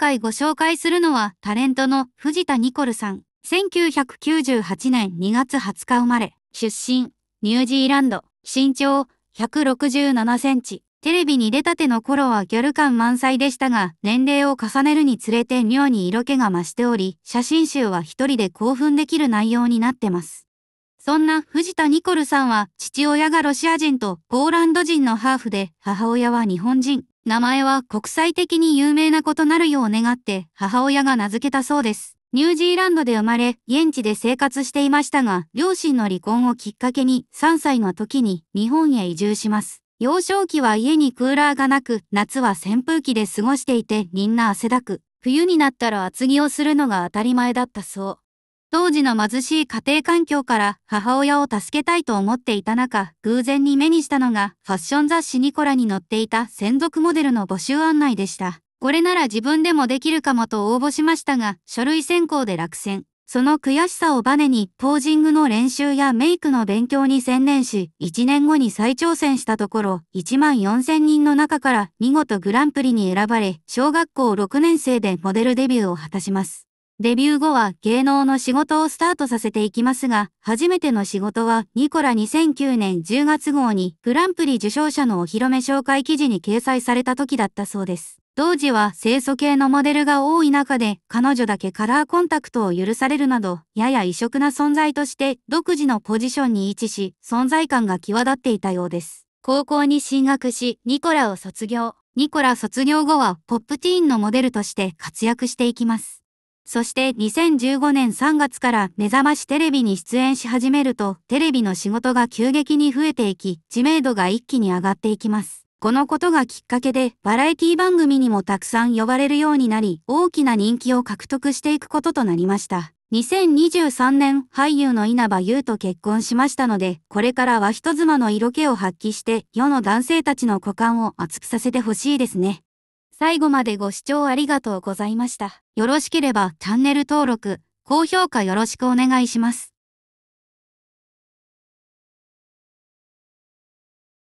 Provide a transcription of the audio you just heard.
回ご紹介するのはタレントの藤田ニコルさん。1998年2月20日生まれ、出身、ニュージーランド、身長167センチ。テレビに出たての頃はギャル感満載でしたが、年齢を重ねるにつれて妙に色気が増しており、写真集は一人で興奮できる内容になってます。そんな藤田ニコルさんは、父親がロシア人とポーランド人のハーフで、母親は日本人。名前は国際的に有名なことなるよう願って母親が名付けたそうです。ニュージーランドで生まれ、現地で生活していましたが、両親の離婚をきっかけに3歳の時に日本へ移住します。幼少期は家にクーラーがなく、夏は扇風機で過ごしていてみんな汗だく。冬になったら厚着をするのが当たり前だったそう。当時の貧しい家庭環境から母親を助けたいと思っていた中、偶然に目にしたのがファッション雑誌ニコラに載っていた専属モデルの募集案内でした。これなら自分でもできるかもと応募しましたが、書類選考で落選。その悔しさをバネに、ポージングの練習やメイクの勉強に専念し、1年後に再挑戦したところ、1万4000人の中から見事グランプリに選ばれ、小学校6年生でモデルデビューを果たします。デビュー後は芸能の仕事をスタートさせていきますが、初めての仕事はニコラ2009年10月号にグランプリ受賞者のお披露目紹介記事に掲載された時だったそうです。当時は清楚系のモデルが多い中で彼女だけカラーコンタクトを許されるなど、やや異色な存在として独自のポジションに位置し、存在感が際立っていたようです。高校に進学し、ニコラを卒業。ニコラ卒業後はポップティーンのモデルとして活躍していきます。そして2015年3月から目覚ましテレビに出演し始めると、テレビの仕事が急激に増えていき、知名度が一気に上がっていきます。このことがきっかけで、バラエティ番組にもたくさん呼ばれるようになり、大きな人気を獲得していくこととなりました。2023年、俳優の稲葉優と結婚しましたので、これからは人妻の色気を発揮して、世の男性たちの股間を熱くさせてほしいですね。最後までご視聴ありがとうございました。よろしければチャンネル登録、高評価よろしくお願いします。